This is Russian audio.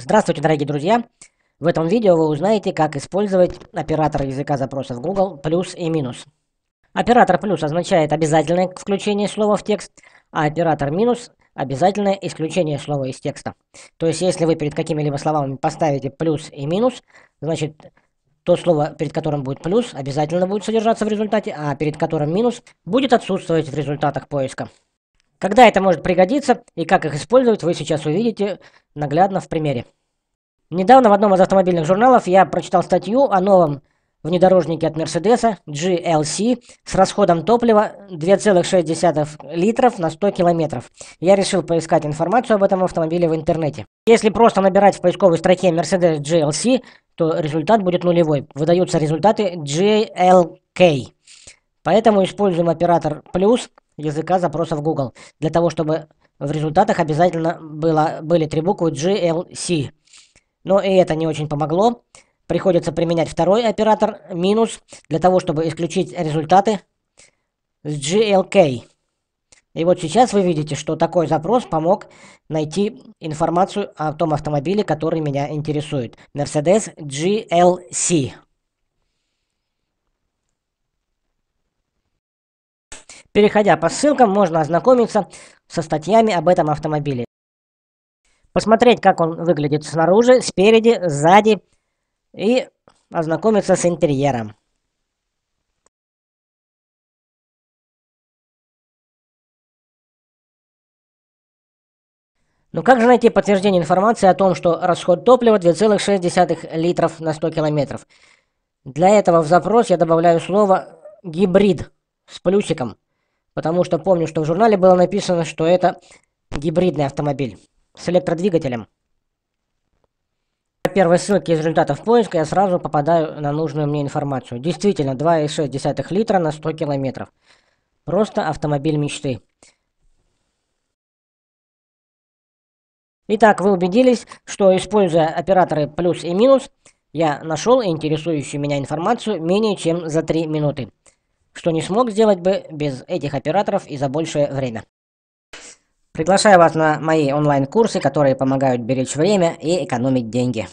Здравствуйте, дорогие друзья! В этом видео вы узнаете, как использовать оператор языка запросов Google плюс и минус. Оператор плюс означает обязательное включение слова в текст, а оператор минус – обязательное исключение слова из текста. То есть, если вы перед какими-либо словами поставите плюс и минус, значит, то слово, перед которым будет плюс, обязательно будет содержаться в результате, а перед которым минус, будет отсутствовать в результатах поиска. Когда это может пригодиться и как их использовать, вы сейчас увидите наглядно в примере. Недавно в одном из автомобильных журналов я прочитал статью о новом внедорожнике от Мерседеса GLC с расходом топлива 2,6 литров на 100 километров. Я решил поискать информацию об этом автомобиле в интернете. Если просто набирать в поисковой строке Mercedes GLC, то результат будет нулевой. Выдаются результаты GLK. Поэтому используем оператор плюс языка запроса в Google, для того, чтобы в результатах обязательно было, были три буквы GLC. Но и это не очень помогло. Приходится применять второй оператор, минус, для того, чтобы исключить результаты с GLK. И вот сейчас вы видите, что такой запрос помог найти информацию о том автомобиле, который меня интересует. Mercedes GLC. Переходя по ссылкам, можно ознакомиться со статьями об этом автомобиле. Посмотреть, как он выглядит снаружи, спереди, сзади и ознакомиться с интерьером. Но ну как же найти подтверждение информации о том, что расход топлива 2,6 литров на 100 километров? Для этого в запрос я добавляю слово «гибрид» с плюсиком – потому что помню, что в журнале было написано, что это гибридный автомобиль с электродвигателем. По первой ссылке из результатов поиска я сразу попадаю на нужную мне информацию. Действительно, 2,6 литра на 100 километров. Просто автомобиль мечты. Итак, вы убедились, что используя операторы плюс и минус, я нашел интересующую меня информацию менее чем за 3 минуты что не смог сделать бы без этих операторов и за большее время. Приглашаю вас на мои онлайн-курсы, которые помогают беречь время и экономить деньги.